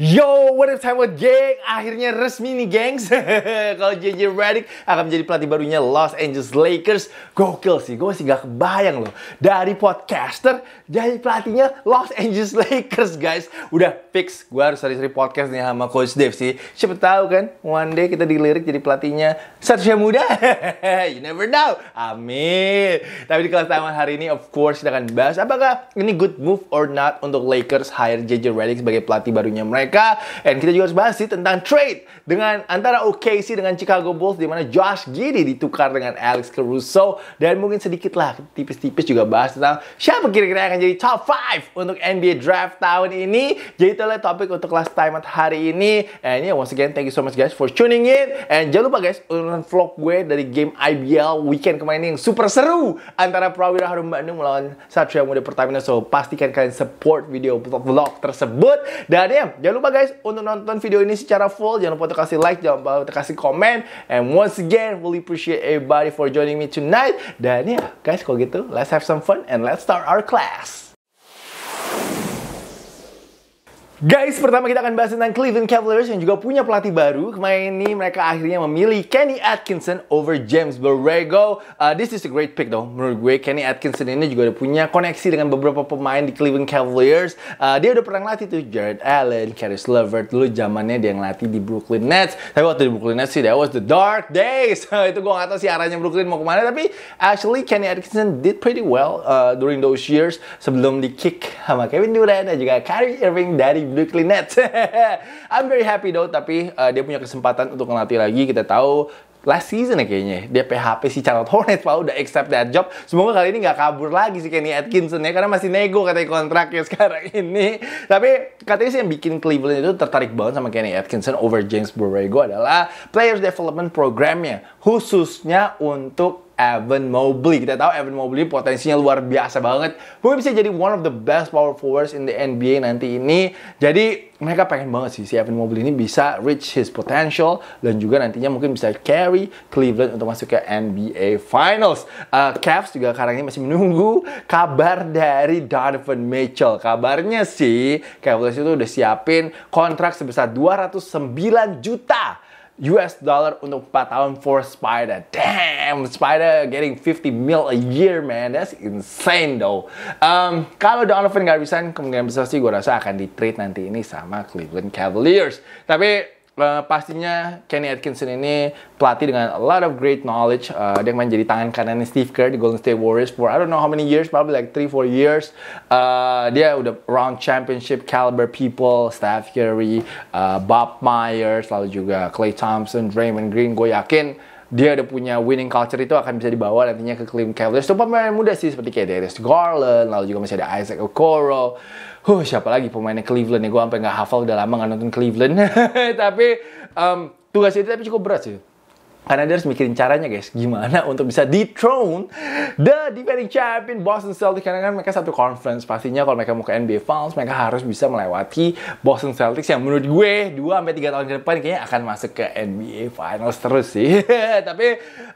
Yo, what up Taiwan Gang? Akhirnya resmi nih, gengs. Kalau JJ Redick akan menjadi pelatih barunya Los Angeles Lakers. Gokil sih, gue sih gak kebayang loh. Dari podcaster, jadi pelatihnya Los Angeles Lakers, guys. Udah fix, gue harus seri-seri podcast nih sama Coach Dave sih. Siapa tahu kan, one day kita dilirik jadi pelatihnya Satria Muda. you never know. Amin. Tapi di kelas Taiwan hari ini, of course, kita akan bahas apakah ini good move or not untuk Lakers hire JJ Redick sebagai pelatih barunya mereka mereka. And kita juga harus bahas sih tentang trade dengan antara OKC dengan Chicago Bulls di mana Josh Giddy ditukar dengan Alex Caruso dan mungkin sedikit lah tipis-tipis juga bahas tentang siapa kira-kira yang akan jadi top 5 untuk NBA draft tahun ini. Jadi itulah topik untuk last time hari ini. And yeah, once again thank you so much guys for tuning in. And jangan lupa guys nonton vlog gue dari game IBL weekend kemarin yang super seru antara Prawira Harum Bandung melawan Satria Muda Pertamina. So pastikan kalian support video vlog tersebut. Dan ya, yeah, jangan lupa lupa guys untuk nonton video ini secara full. Jangan lupa untuk kasih like, jangan lupa untuk kasih comment. And once again, really appreciate everybody for joining me tonight. Dan ya, yeah, guys, kalau gitu, let's have some fun and let's start our class. Guys, pertama kita akan bahas tentang Cleveland Cavaliers yang juga punya pelatih baru. Kemarin ini mereka akhirnya memilih Kenny Atkinson over James Borrego. Uh, this is a great pick dong menurut gue. Kenny Atkinson ini juga udah punya koneksi dengan beberapa pemain di Cleveland Cavaliers. Uh, dia udah pernah ngelatih tuh Jared Allen, Caris Levert. Dulu zamannya dia ngelatih di Brooklyn Nets. Tapi waktu di Brooklyn Nets sih, that was the dark days. Itu gue gak tau sih arahnya Brooklyn mau kemana. Tapi actually Kenny Atkinson did pretty well uh, during those years. Sebelum di kick sama Kevin Durant dan juga Kyrie Irving dari di Klinet. I'm very happy though, tapi uh, dia punya kesempatan untuk ngelatih lagi. Kita tahu last season ya kayaknya ya, dia PHP si Charlotte Hornets pak udah accept that job semoga kali ini nggak kabur lagi si Kenny Atkinson ya karena masih nego katanya kontraknya sekarang ini tapi katanya sih yang bikin Cleveland itu tertarik banget sama Kenny Atkinson over James Borrego adalah players development programnya khususnya untuk Evan Mobley. Kita tahu Evan Mobley potensinya luar biasa banget. Mungkin bisa jadi one of the best power forwards in the NBA nanti ini. Jadi mereka pengen banget sih si Evan Mobley ini bisa reach his potential dan juga nantinya mungkin bisa carry Cleveland untuk masuk ke NBA Finals. Uh, Cavs juga sekarang ini masih menunggu kabar dari Donovan Mitchell. Kabarnya sih Cavs itu udah siapin kontrak sebesar 209 juta US dollar untuk 4 tahun for Spider. Damn, Spider getting 50 mil a year, man. That's insane though. Um, kalau Donovan nggak resign, kemungkinan besar sih gue rasa akan di-trade nanti ini sama Cleveland Cavaliers. Tapi Eh, pastinya Kenny Atkinson ini pelatih dengan a lot of great knowledge. Uh, dia jadi tangan kanan Steve Kerr di Golden State Warriors for I don't know how many years, probably like three four years. Uh, dia udah round championship caliber people, Steph Curry, uh, Bob Myers, lalu juga Clay Thompson, Draymond Green. Gue yakin dia ada punya winning culture itu akan bisa dibawa nantinya ke Cleveland Cavaliers. Itu pemain muda sih seperti kayak Darius Garland, lalu juga masih ada Isaac Okoro. Huh, siapa lagi pemainnya Cleveland ya? Gue sampai nggak hafal udah lama nggak nonton Cleveland. tapi um, tugas itu tapi cukup berat sih. Karena dia harus mikirin caranya guys, gimana untuk bisa dethrone the defending champion Boston Celtics. Karena kan mereka satu conference, pastinya kalau mereka mau ke NBA Finals, mereka harus bisa melewati Boston Celtics yang menurut gue 2-3 tahun ke depan kayaknya akan masuk ke NBA Finals terus sih. Tapi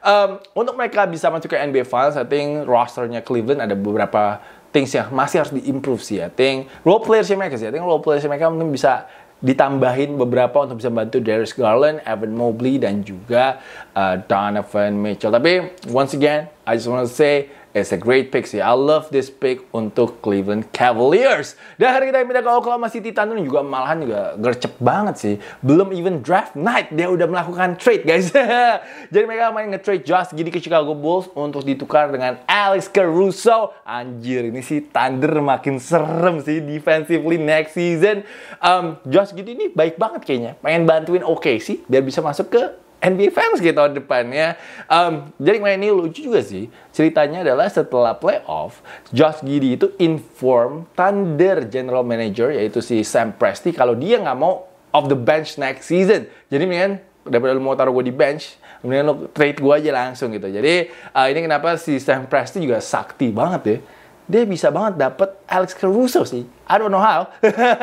um, untuk mereka bisa masuk ke NBA Finals, I think rosternya Cleveland ada beberapa things yang masih harus diimprove sih. I think role players mereka sih, I think role players mereka mungkin bisa ditambahin beberapa untuk bisa bantu Darius Garland, Evan Mobley, dan juga uh, Donovan Mitchell. Tapi once again, I just want to say It's a great pick sih. I love this pick untuk Cleveland Cavaliers. Dan hari kita pindah ke Oklahoma City Thunder juga malahan juga gercep banget sih. Belum even draft night dia udah melakukan trade guys. Jadi mereka main nge-trade Josh Giddy ke Chicago Bulls untuk ditukar dengan Alex Caruso. Anjir ini sih Thunder makin serem sih defensively next season. Um, Josh Giddy ini baik banget kayaknya. Pengen bantuin oke okay sih biar bisa masuk ke NBA fans gitu tahun depannya. Um, jadi main ini lucu juga sih. Ceritanya adalah setelah playoff, Josh Giddy itu inform Thunder general manager yaitu si Sam Presti kalau dia nggak mau off the bench next season. Jadi mendingan daripada lu mau taruh gue di bench, mendingan lu trade gue aja langsung gitu. Jadi uh, ini kenapa si Sam Presti juga sakti banget ya. Dia bisa banget dapet Alex Caruso sih. I don't know how.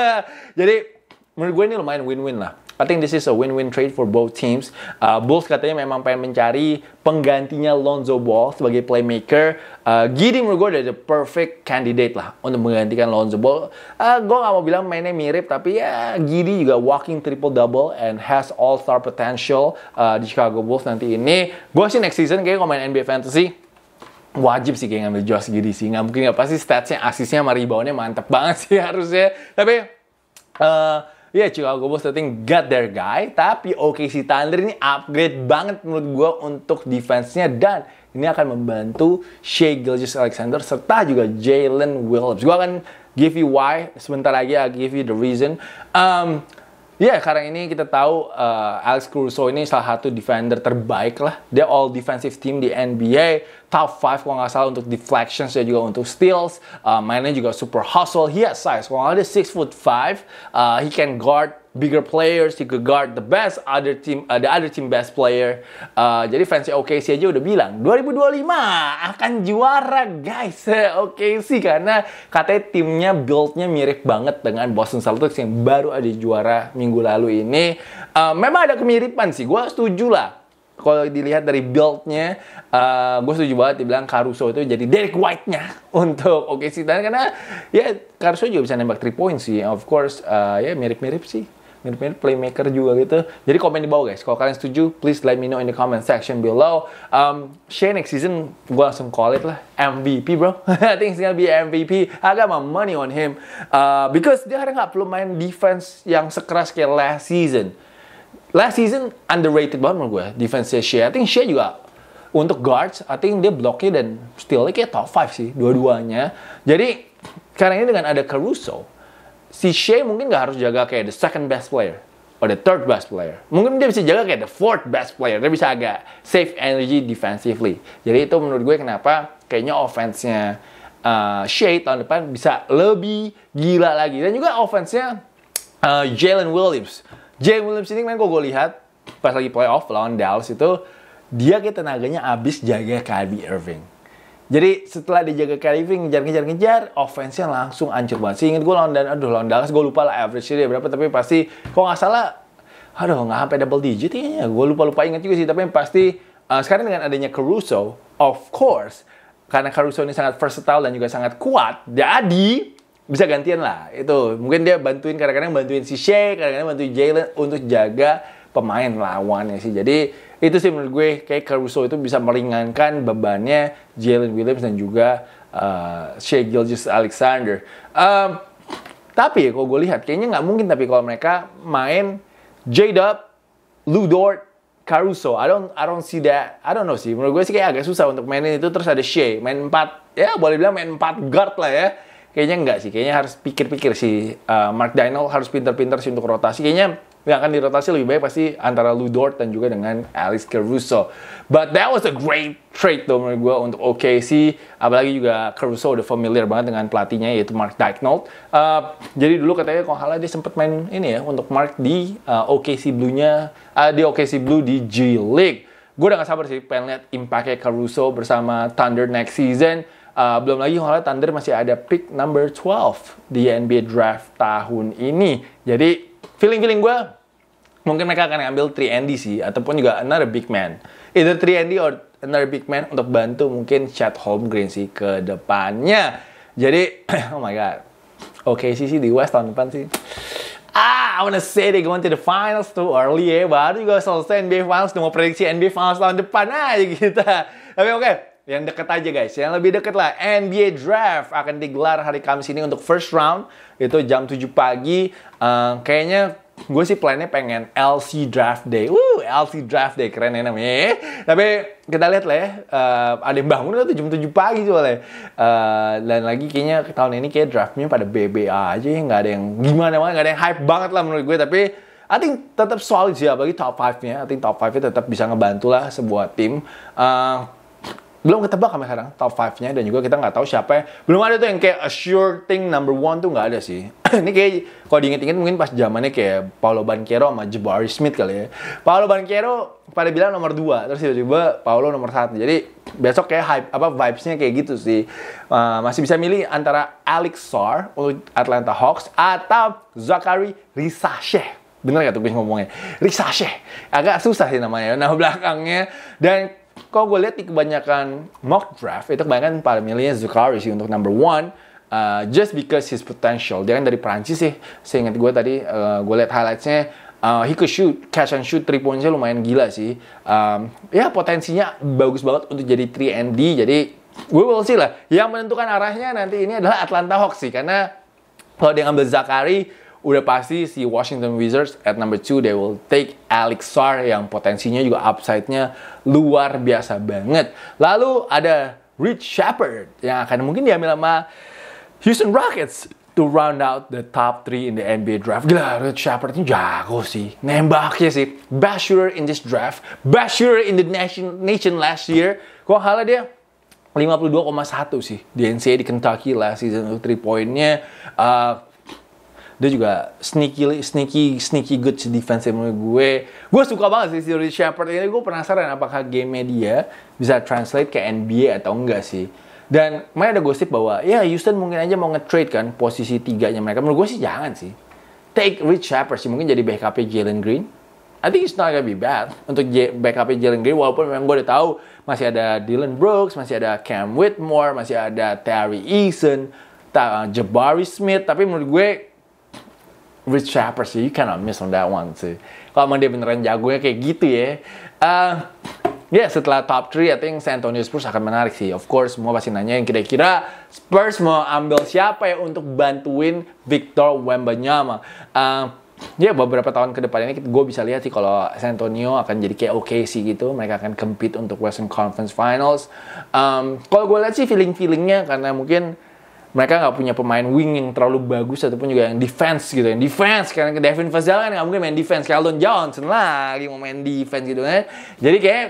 Jadi menurut gue ini lumayan win-win lah I think this is a win-win trade for both teams. Uh, Bulls katanya memang pengen mencari penggantinya Lonzo Ball sebagai playmaker. Uh, Giddy menurut gue udah the perfect candidate lah untuk menggantikan Lonzo Ball. Uh, gue gak mau bilang mainnya mirip, tapi ya Giddy juga walking triple-double and has all-star potential uh, di Chicago Bulls nanti ini. Gue sih next season kayaknya kalau main NBA Fantasy, wajib sih kayaknya ngambil Josh Giddy sih. Gak mungkin nggak pasti statsnya, asisnya, sama reboundnya mantep banget sih harusnya. Tapi uh, ya Chicago Bulls Shooting got their guy, tapi OKC Thunder ini upgrade banget menurut gue untuk defense-nya dan ini akan membantu Shea Gilgis Alexander serta juga Jalen Williams. Gue akan give you why sebentar lagi, I'll give you the reason. Um, Ya, yeah, sekarang ini kita tahu uh, Alex Caruso ini salah satu defender terbaik lah. Dia all defensive team di NBA, top 5 kalau nggak salah untuk deflections dan juga untuk steals. Uh, mainnya juga super hustle. He has size. Kalau nggak dia 6'5". foot five. uh, he can guard bigger players, he could guard the best other team, uh, the other team best player. Uh, jadi fans OKC aja udah bilang 2025 akan juara guys OKC karena katanya timnya buildnya mirip banget dengan Boston Celtics yang baru ada juara minggu lalu ini. Uh, memang ada kemiripan sih, gue setuju lah. Kalau dilihat dari buildnya, uh, gue setuju banget dibilang Caruso itu jadi Derek White-nya untuk OKC. Dan karena ya Caruso juga bisa nembak 3 point sih. Of course, uh, ya mirip-mirip sih mirip-mirip playmaker juga gitu. Jadi komen di bawah guys. Kalau kalian setuju, please let me know in the comment section below. Um, Shane next season, gue langsung call it lah. MVP bro. I think he's gonna be MVP. I got my money on him. Uh, because dia hari nggak perlu main defense yang sekeras kayak last season. Last season underrated banget menurut gue defense Shea. I think Shea juga untuk guards, I think dia bloknya dan stealnya kayak top 5 sih, dua-duanya. Jadi, sekarang ini dengan ada Caruso, si Shea mungkin nggak harus jaga kayak the second best player or the third best player. Mungkin dia bisa jaga kayak the fourth best player. Dia bisa agak save energy defensively. Jadi itu menurut gue kenapa kayaknya offense-nya uh, Shea tahun depan bisa lebih gila lagi. Dan juga offense-nya uh, Jalen Williams. Jalen Williams ini kan gue lihat pas lagi playoff lawan Dallas itu dia kayak tenaganya abis jaga Kyrie Irving. Jadi setelah dijaga Calvin ngejar-ngejar-ngejar, offense-nya langsung ancur banget. Sih inget gue lawan dan aduh lawan Dallas gue lupa lah average dia berapa tapi pasti kok nggak salah aduh nggak sampai double digit ya? Gue lupa-lupa inget juga sih tapi yang pasti uh, sekarang dengan adanya Caruso, of course karena Caruso ini sangat versatile dan juga sangat kuat, jadi bisa gantian lah. Itu mungkin dia bantuin kadang-kadang bantuin si Shea, kadang-kadang bantuin Jalen untuk jaga pemain lawannya sih. Jadi itu sih menurut gue kayak Caruso itu bisa meringankan bebannya Jalen Williams dan juga uh, eh, Shea Gilgis Alexander. Um, tapi ya kalau gue lihat kayaknya nggak mungkin tapi kalau mereka main J Dub, Lou Dort, Caruso. I don't I don't see that. I don't know sih. Menurut gue sih kayak agak susah untuk mainin itu terus ada Shea main 4 ya boleh bilang main 4 guard lah ya. Kayaknya nggak sih. Kayaknya harus pikir-pikir sih uh, Mark Dino harus pinter-pinter sih untuk rotasi. Kayaknya yang akan dirotasi lebih baik pasti antara Lou Dort dan juga dengan Alex Caruso. But that was a great trade tuh menurut gue untuk OKC. Apalagi juga Caruso udah familiar banget dengan pelatihnya yaitu Mark Daignault. Uh, jadi dulu katanya kalau halnya dia sempat main ini ya untuk Mark di uh, OKC Blue-nya, uh, di OKC Blue di G League. Gue udah gak sabar sih pengen lihat impact Caruso bersama Thunder next season. Uh, belum lagi kalau Thunder masih ada pick number 12 di NBA draft tahun ini. Jadi feeling-feeling gue mungkin mereka akan ngambil 3 ND sih ataupun juga another big man either 3 ND or another big man untuk bantu mungkin home Holmgren sih ke depannya jadi oh my god oke okay, sih sih di West tahun depan sih Ah, I wanna say they going to the finals too early ya. Eh. Baru juga selesai NBA Finals. Udah mau prediksi NBA Finals tahun depan aja kita. Tapi oke, okay. yang deket aja guys. Yang lebih deket lah. NBA Draft akan digelar hari Kamis ini untuk first round. Itu jam 7 pagi. Uh, kayaknya gue sih plannya pengen LC Draft Day. Uh, LC Draft Day keren ya namanya. Ya. Tapi kita lihat lah ya, uh, ada yang bangun tuh jam tujuh pagi soalnya. Uh, eh, dan lagi kayaknya tahun ini kayak draftnya pada BBA aja ya, nggak ada yang gimana banget, nggak ada yang hype banget lah menurut gue. Tapi I think tetap solid sih, apalagi top 5-nya. I think top 5-nya tetap bisa ngebantu lah sebuah tim. Uh, belum ketebak sampai sekarang top 5-nya dan juga kita nggak tahu siapa yang, belum ada tuh yang kayak a sure thing number one tuh nggak ada sih ini kayak kalau diinget-inget mungkin pas zamannya kayak Paulo Banquero sama Jabari Smith kali ya Paulo Banquero pada bilang nomor 2 terus tiba-tiba Paulo nomor satu jadi besok kayak hype apa vibes-nya kayak gitu sih uh, masih bisa milih antara Alex Sar untuk Atlanta Hawks atau Zachary Risashe bener gak tuh gue ngomongnya Risashe. agak susah sih namanya nah belakangnya dan kalau gue lihat di kebanyakan mock draft itu kebanyakan pada milihnya Zuccari sih untuk number one uh, just because his potential dia kan dari Prancis sih seingat gue tadi uh, gue lihat highlightsnya uh, he could shoot catch and shoot three pointsnya lumayan gila sih um, ya potensinya bagus banget untuk jadi 3 and D jadi gue will see lah yang menentukan arahnya nanti ini adalah Atlanta Hawks sih karena kalau dia ngambil Zakari udah pasti si Washington Wizards at number 2 they will take Alex Sar yang potensinya juga upside-nya luar biasa banget. Lalu ada Rich Shepard yang akan mungkin diambil sama Houston Rockets to round out the top 3 in the NBA draft. Gila, Rich Shepard ini jago sih. Nembaknya sih. Best shooter in this draft. Best shooter in the nation, nation last year. Kok halnya dia 52,1 sih di NCAA di Kentucky last season 3 poinnya. Uh, dia juga sneaky sneaky sneaky good defense menurut gue gue suka banget sih si Rudy Shepard ini gue penasaran apakah game dia bisa translate ke NBA atau enggak sih dan main ada gosip bahwa ya Houston mungkin aja mau nge-trade kan posisi tiganya mereka menurut gue sih jangan sih take Rich Shepard sih mungkin jadi backupnya Jalen Green I think it's not gonna be bad untuk backup Jalen Green walaupun memang gue udah tahu masih ada Dylan Brooks, masih ada Cam Whitmore, masih ada Terry Eason, Jabari Smith tapi menurut gue Rich Rapper sih, you cannot miss on that one sih. Kalau emang dia beneran jago jagonya kayak gitu ya. Uh, ya yeah, setelah top 3, I think San Antonio Spurs akan menarik sih. Of course, semua pasti nanya yang kira-kira Spurs mau ambil siapa ya untuk bantuin Victor Wembanyama. Uh, ya yeah, beberapa tahun ke depan ini gue bisa lihat sih kalau San Antonio akan jadi kayak oke sih gitu mereka akan compete untuk Western Conference Finals um, kalau gue lihat sih feeling feelingnya karena mungkin mereka nggak punya pemain wing yang terlalu bagus ataupun juga yang defense gitu yang defense karena Devin Vassell kan nggak mungkin main defense Keldon Johnson lagi mau main defense gitu kan jadi kayak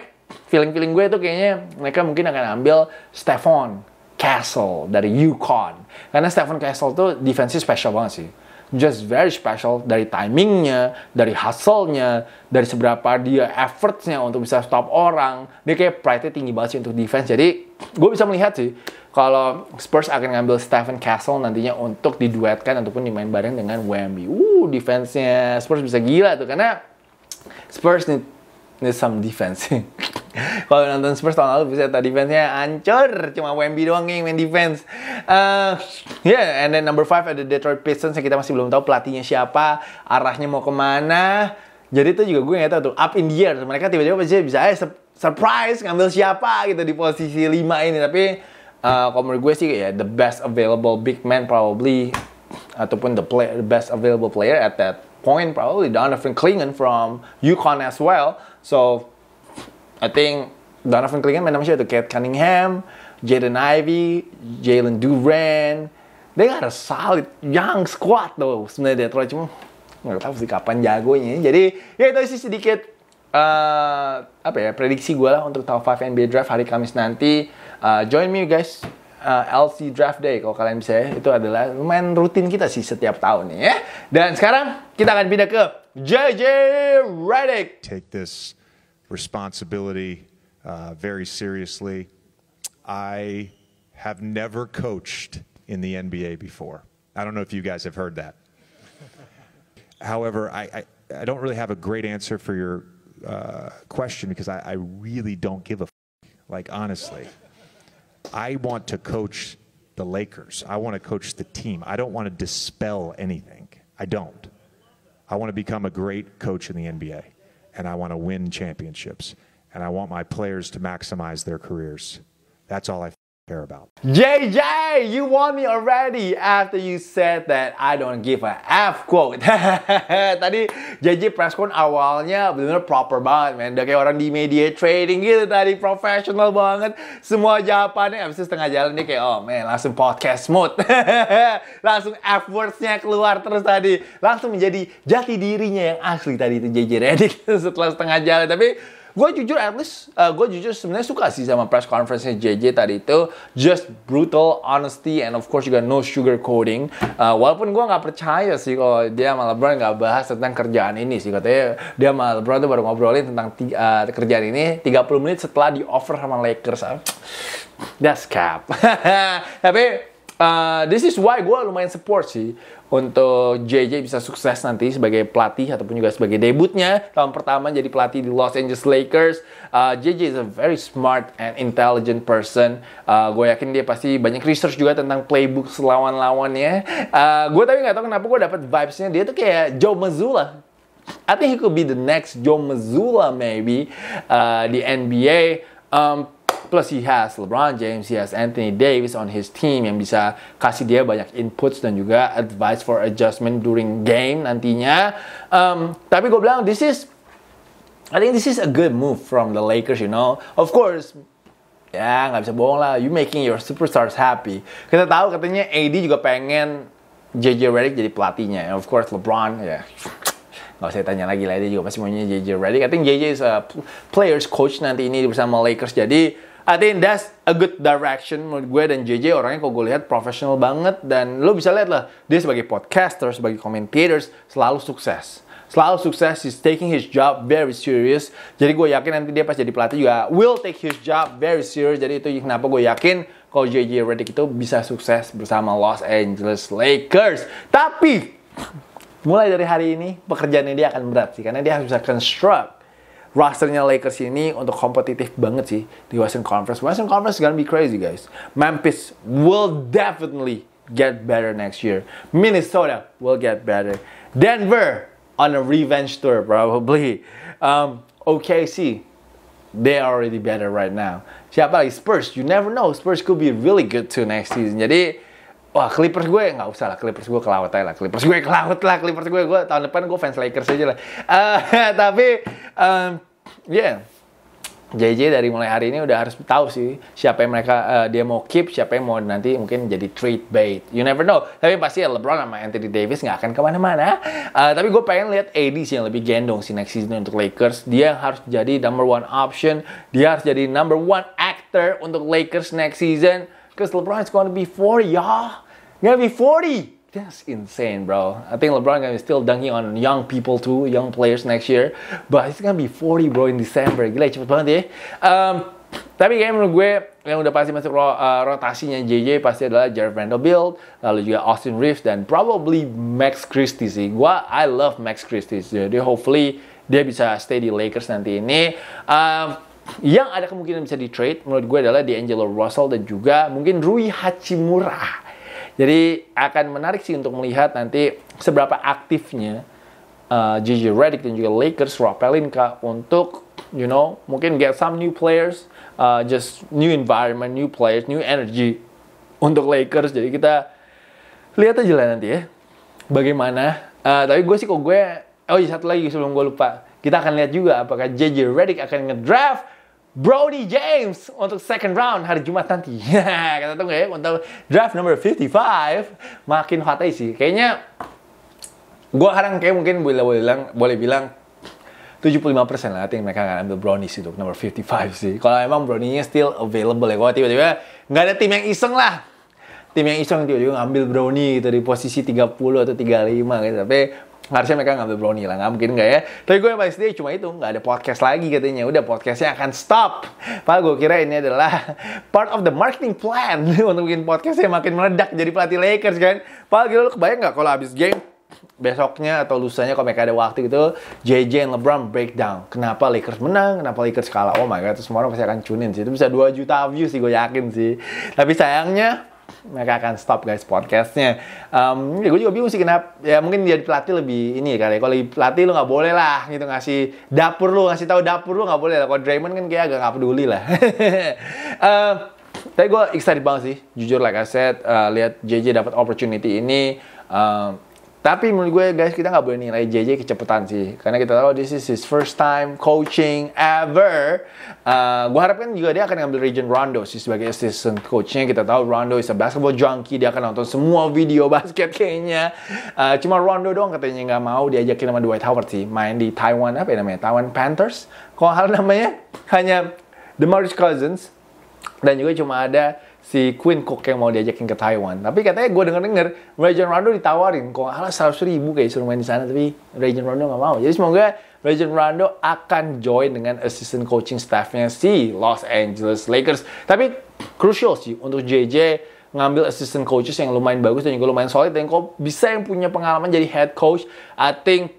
feeling-feeling gue itu kayaknya mereka mungkin akan ambil Stefan Castle dari Yukon karena Stefan Castle tuh defense special banget sih just very special dari timingnya, dari hustle-nya, dari seberapa dia effortsnya nya untuk bisa stop orang. Dia kayak pride-nya tinggi banget sih untuk defense. Jadi gue bisa melihat sih kalau Spurs akan ngambil Stephen Castle nantinya untuk diduetkan ataupun dimain bareng dengan Wemby. Uh, defense-nya Spurs bisa gila tuh karena Spurs nih need some defense. kalau nonton Spurs tahun lalu bisa tadi defense-nya ancur, cuma Wemby doang yang main defense. Uh, yeah, and then number five ada Detroit Pistons yang kita masih belum tahu pelatihnya siapa, arahnya mau kemana. Jadi itu juga gue nggak tahu tuh up in the air. Mereka tiba-tiba bisa bisa eh, surprise ngambil siapa gitu di posisi lima ini tapi uh, kalau menurut gue sih ya the best available big man probably ataupun the play the best available player at that point probably Donovan Klingon from UConn as well. So I think Donovan Klingon main namanya itu Kate Cunningham, Jaden Ivey, Jalen Duran. They got a solid young squad though sebenarnya Detroit cuma nggak tahu sih kapan jagonya. Jadi ya itu sih sedikit uh, apa ya prediksi gue lah untuk top 5 NBA Draft hari Kamis nanti. Uh, join me guys uh, ah, LC Draft Day kalau kalian bisa ya. Itu adalah lumayan rutin kita sih setiap tahun ya. Dan sekarang kita akan pindah ke JJ Redick. Take this responsibility uh, very seriously. I have never coached in the NBA before. I don't know if you guys have heard that. However, I, I, I, don't really have a great answer for your uh, question because I, I really don't give a f- like honestly. I want to coach the Lakers. I want to coach the team. I don't want to dispel anything. I don't. I want to become a great coach in the NBA, and I want to win championships, and I want my players to maximize their careers. That's all I. care about. JJ, you want me already after you said that I don't give a F quote. tadi JJ presscon awalnya bener-bener proper banget, man. Udah kayak orang di media trading gitu tadi, professional banget. Semua jawabannya, abis itu setengah jalan dia kayak, oh man, langsung podcast mode. langsung F words-nya keluar terus tadi. Langsung menjadi jati dirinya yang asli tadi itu JJ Reddick setelah setengah jalan. Tapi gue jujur at least uh, gue jujur sebenarnya suka sih sama press conference-nya JJ tadi itu just brutal honesty and of course juga no sugar coating uh, walaupun gue nggak percaya sih kalau dia sama LeBron nggak bahas tentang kerjaan ini sih katanya dia sama LeBron tuh baru ngobrolin tentang uh, kerjaan ini 30 menit setelah di offer sama Lakers ah, that's cap tapi Ah, this is why gue lumayan support sih untuk JJ bisa sukses nanti sebagai pelatih ataupun juga sebagai debutnya tahun pertama jadi pelatih di Los Angeles Lakers. Uh, ah, JJ is a very smart and intelligent person. Uh, ah, gue yakin dia pasti banyak research juga tentang playbook lawan-lawannya. Uh, gue tapi nggak tahu kenapa gue dapat vibesnya dia tuh kayak Joe Mazzulla. I think he could be the next Joe Mazzulla maybe uh, di NBA. Um, Plus he has LeBron James, he has Anthony Davis on his team yang bisa kasih dia banyak inputs dan juga advice for adjustment during game nantinya. Um, tapi gue bilang this is I think this is a good move from the Lakers, you know. Of course, ya nggak bisa bohong lah you making your superstars happy kita tahu katanya AD juga pengen JJ Redick jadi pelatihnya and of course LeBron ya yeah. nggak usah tanya lagi lah dia juga pasti maunya JJ Redick I think JJ is a players coach nanti ini bersama Lakers jadi I think that's a good direction menurut gue dan JJ orangnya kok gue lihat profesional banget dan lo bisa lihat lah dia sebagai podcaster sebagai commentators selalu sukses selalu sukses he's taking his job very serious jadi gue yakin nanti dia pas jadi pelatih juga will take his job very serious jadi itu kenapa gue yakin kalau JJ Redick itu bisa sukses bersama Los Angeles Lakers tapi mulai dari hari ini pekerjaannya dia akan berat sih karena dia harus bisa construct rosternya Lakers ini untuk kompetitif banget sih di Western Conference. Western Conference gonna be crazy guys. Memphis will definitely get better next year. Minnesota will get better. Denver on a revenge tour probably. Um, OKC they are already better right now. Siapa lagi Spurs? You never know. Spurs could be really good too next season. Jadi Wah Clippers gue nggak usah lah Clippers gue kelaut aja lah Clippers gue kelaut lah Clippers gue gue tahun depan gue fans Lakers aja lah uh, tapi um, ya yeah. JJ dari mulai hari ini udah harus tahu sih siapa yang mereka uh, dia mau keep, siapa yang mau nanti mungkin jadi trade bait. You never know. Tapi pasti ya LeBron sama Anthony Davis nggak akan kemana-mana. Uh, tapi gue pengen lihat AD sih yang lebih gendong sih next season untuk Lakers. Dia yang harus jadi number one option. Dia harus jadi number one actor untuk Lakers next season because LeBron is going to be 40, y'all. Going be 40. That's insane, bro. I think LeBron gonna be still dunking on young people too, young players next year. But it's gonna be 40, bro, in December. Gila, cepet banget ya. Um, tapi kayaknya menurut gue yang udah pasti masuk ro uh, rotasinya JJ pasti adalah Jared Vanderbilt, lalu juga Austin Reeves dan probably Max Christie sih. Gua I love Max Christie. Jadi hopefully dia bisa stay di Lakers nanti ini. Um, yang ada kemungkinan bisa di trade menurut gue adalah Angelo Russell dan juga mungkin Rui Hachimura. Jadi akan menarik sih untuk melihat nanti seberapa aktifnya uh, eh, JJ Redick dan juga Lakers Rob Pelinka untuk you know mungkin get some new players, uh, just new environment, new players, new energy untuk Lakers. Jadi kita lihat aja lah nanti ya bagaimana. Uh, tapi gue sih kok gue oh iya satu lagi sebelum gue lupa kita akan lihat juga apakah JJ Redick akan ngedraft Brody James untuk second round hari Jumat nanti. Ya, Kita tunggu ya untuk draft number 55 makin hot aja sih. Kayaknya gue harang kayak mungkin boleh, bilang boleh bilang 75% lah yang mereka akan ambil sih untuk number 55 sih. Kalau emang Brownies still available ya. Kalau tiba-tiba nggak ada tim yang iseng lah tim yang iseng tiba-tiba ngambil brownie gitu di posisi 30 atau 35 gitu. Tapi harusnya mereka ngambil brownie lah nggak mungkin nggak ya tapi gue yang paling sedih cuma itu nggak ada podcast lagi katanya udah podcastnya akan stop pak gue kira ini adalah part of the marketing plan untuk bikin podcastnya makin meledak jadi pelatih Lakers kan pak gue lo kebayang nggak kalau habis game besoknya atau lusanya kalau mereka ada waktu gitu JJ dan LeBron breakdown kenapa Lakers menang kenapa Lakers kalah oh my god terus semua orang pasti akan cunin sih itu bisa 2 juta views sih gue yakin sih tapi sayangnya mereka akan stop guys podcastnya. Um, ya gue juga bingung sih kenapa. Ya mungkin jadi pelatih lebih ini kali. Ya. Kalau pelatih lu nggak boleh lah gitu ngasih dapur lu ngasih tahu dapur lu nggak boleh lah. Kalau Draymond kan kayak agak nggak peduli lah. uh, tapi gue excited banget sih, jujur like I said, uh, lihat JJ dapat opportunity ini. Uh, tapi menurut gue guys kita nggak boleh nilai JJ kecepatan sih karena kita tahu this is his first time coaching ever. Uh, gue harapkan juga dia akan ngambil Region Rondo sih sebagai assistant coachnya. Kita tahu Rondo is a basketball junkie dia akan nonton semua video basket kayaknya. Uh, cuma Rondo doang katanya nggak mau diajakin sama Dwight Howard sih main di Taiwan apa ya namanya Taiwan Panthers. Kok hal namanya hanya The Marriage Cousins dan juga cuma ada si Queen Cook yang mau diajakin ke Taiwan. Tapi katanya gue denger denger Rajon Rondo ditawarin, kok alah seratus ribu kayak suruh main di sana, tapi Rajon Rondo nggak mau. Jadi semoga Rajon Rondo akan join dengan assistant coaching staffnya si Los Angeles Lakers. Tapi crucial sih untuk JJ ngambil assistant coaches yang lumayan bagus dan juga lumayan solid dan kok bisa yang punya pengalaman jadi head coach, I think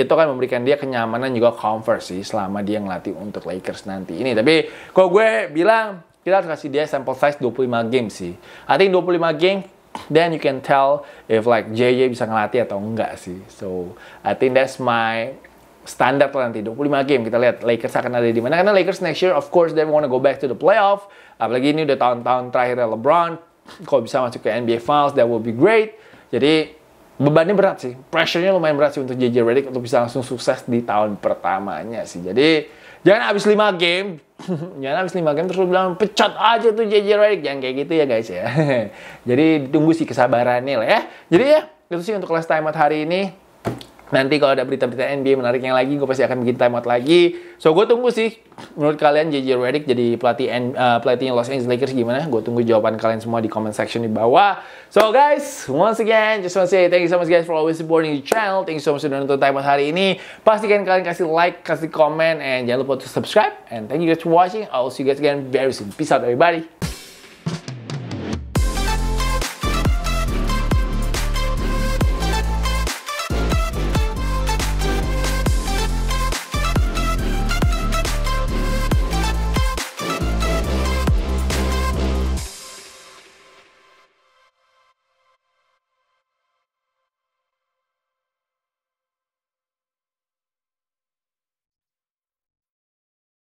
itu kan memberikan dia kenyamanan juga comfort sih selama dia ngelatih untuk Lakers nanti ini. Tapi kok gue bilang kita harus kasih dia sample size 25 game sih. I think 25 game then you can tell if like JJ bisa ngelatih atau enggak sih. So I think that's my standard lah nanti 25 game kita lihat Lakers akan ada di mana karena Lakers next year of course they wanna go back to the playoff apalagi ini udah tahun-tahun terakhir LeBron kalau bisa masuk ke NBA Finals that will be great jadi bebannya berat sih pressure-nya lumayan berat sih untuk JJ Redick untuk bisa langsung sukses di tahun pertamanya sih jadi jangan habis 5 game jangan habis 5 game terus lu bilang pecat aja tuh JJ Redick jangan kayak gitu ya guys ya jadi tunggu sih kesabarannya lah ya jadi ya itu sih untuk last time out hari ini Nanti kalau ada berita-berita NBA menarik yang lagi, gue pasti akan bikin timeout lagi. So, gue tunggu sih. Menurut kalian JJ Redick jadi pelatih uh, eh, pelatihnya Los Angeles Lakers gimana? Gue tunggu jawaban kalian semua di comment section di bawah. So, guys, once again, just want to say thank you so much guys for always supporting the channel. Thank you so much sudah nonton timeout hari ini. Pastikan kalian kasih like, kasih comment, and jangan lupa to subscribe. And thank you guys for watching. I'll see you guys again very soon. Peace out, everybody.